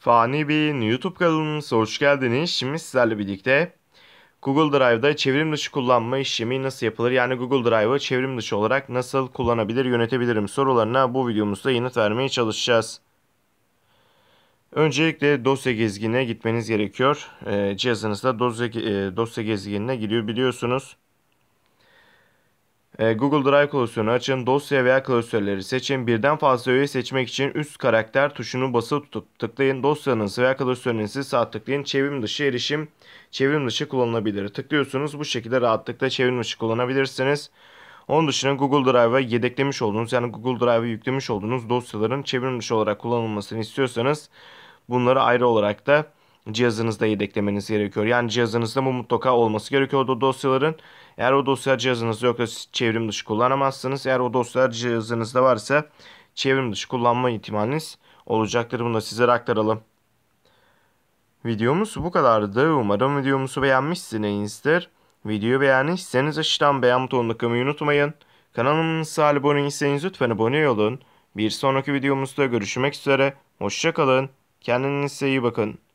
Fani Bey'in YouTube kanalımıza hoş geldiniz. Şimdi sizlerle birlikte Google Drive'da çevrim dışı kullanma işlemi nasıl yapılır? Yani Google Drive'ı çevrim dışı olarak nasıl kullanabilir, yönetebilirim sorularına bu videomuzda yanıt vermeye çalışacağız. Öncelikle dosya gezginine gitmeniz gerekiyor. Ee, cihazınızda dosya, e, dosya gezginine giriyor biliyorsunuz. E, Google Drive klasörünü açın, dosya veya klasörleri seçin. Birden fazla öğe seçmek için üst karakter tuşunu basılı tutup tıklayın. Dosyanızı veya klasörünüzü sağ tıklayın. Çevrim dışı erişim, çevrim dışı kullanılabilir. Tıklıyorsunuz bu şekilde rahatlıkla çevrim dışı kullanabilirsiniz. Onun dışında Google Drive'a yedeklemiş olduğunuz yani Google Drive'a yüklemiş olduğunuz dosyaların çevrim dışı olarak kullanılmasını istiyorsanız bunları ayrı olarak da cihazınızda yedeklemeniz gerekiyor. Yani cihazınızda bu mutlaka olması gerekiyor o dosyaların. Eğer o dosyalar cihazınızda yoksa çevrim dışı kullanamazsınız. Eğer o dosyalar cihazınızda varsa çevrim dışı kullanma ihtimaliniz olacaktır. Bunu da sizlere aktaralım. Videomuz bu kadardı. Umarım videomuzu beğenmişsinizdir. Videoyu beğenmişseniz aşağıdan beğen butonuna tıklamayı unutmayın. Kanalımıza abone iseniz lütfen abone olun. Bir sonraki videomuzda görüşmek üzere. Hoşçakalın. Kendinize iyi bakın.